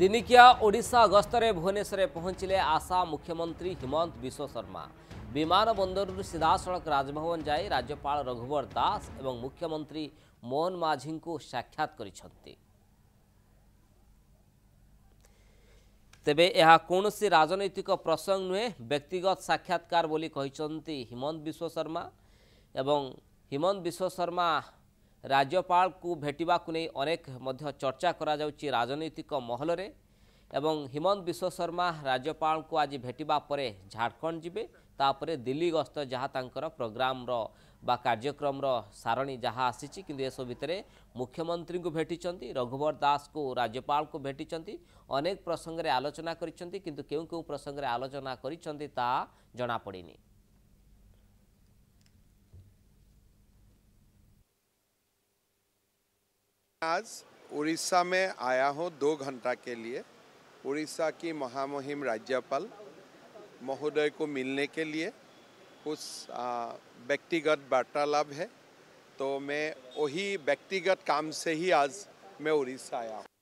ଦିନିକିଆ ଓଡ଼ିଶା ଗସ୍ତରେ ଭୁବନେଶ୍ୱରରେ ପହଞ୍ଚିଲେ ଆସାମ ମୁଖ୍ୟମନ୍ତ୍ରୀ ହିମନ୍ତ ବିଶ୍ୱ ଶର୍ମା ବିମାନ ବନ୍ଦରରୁ ସିଧାସଳଖ ରାଜଭବନ ଯାଇ ରାଜ୍ୟପାଳ ରଘୁବର ଦାସ ଏବଂ ମୁଖ୍ୟମନ୍ତ୍ରୀ ମୋହନ ମାଝୀଙ୍କୁ ସାକ୍ଷାତ କରିଛନ୍ତି ତେବେ ଏହା କୌଣସି ରାଜନୈତିକ ପ୍ରସଙ୍ଗ ନୁହେଁ ବ୍ୟକ୍ତିଗତ ସାକ୍ଷାତକାର ବୋଲି କହିଛନ୍ତି ହିମନ୍ତ ବିଶ୍ୱ ଶର୍ମା ଏବଂ ହିମନ୍ତ ବିଶ୍ୱ ଶର୍ମା ରାଜ୍ୟପାଳଙ୍କୁ ଭେଟିବାକୁ ନେଇ ଅନେକ ମଧ୍ୟ ଚର୍ଚ୍ଚା କରାଯାଉଛି ରାଜନୈତିକ ମହଲରେ ଏବଂ ହିମନ୍ତ ବିଶ୍ୱଶର୍ମା ରାଜ୍ୟପାଳଙ୍କୁ ଆଜି ଭେଟିବା ପରେ ଝାଡ଼ଖଣ୍ଡ ଯିବେ ତାପରେ ଦିଲ୍ଲୀ ଗସ୍ତ ଯାହା ତାଙ୍କର ପ୍ରୋଗ୍ରାମ୍ର ବା କାର୍ଯ୍ୟକ୍ରମର ସାରଣୀ ଯାହା ଆସିଛି କିନ୍ତୁ ଏସବୁ ଭିତରେ ମୁଖ୍ୟମନ୍ତ୍ରୀଙ୍କୁ ଭେଟିଛନ୍ତି ରଘୁବର ଦାସଙ୍କୁ ରାଜ୍ୟପାଳଙ୍କୁ ଭେଟିଛନ୍ତି ଅନେକ ପ୍ରସଙ୍ଗରେ ଆଲୋଚନା କରିଛନ୍ତି କିନ୍ତୁ କେଉଁ କେଉଁ ପ୍ରସଙ୍ଗରେ ଆଲୋଚନା କରିଛନ୍ତି ତାହା ଜଣାପଡ଼ିନି आज उड़ीसा में आया हूँ दो घंटा के लिए उड़ीसा की महामहिम राज्यपाल महोदय को मिलने के लिए कुछ व्यक्तिगत वार्तालाप है तो मैं वही व्यक्तिगत काम से ही आज मैं उड़ीसा आया हूँ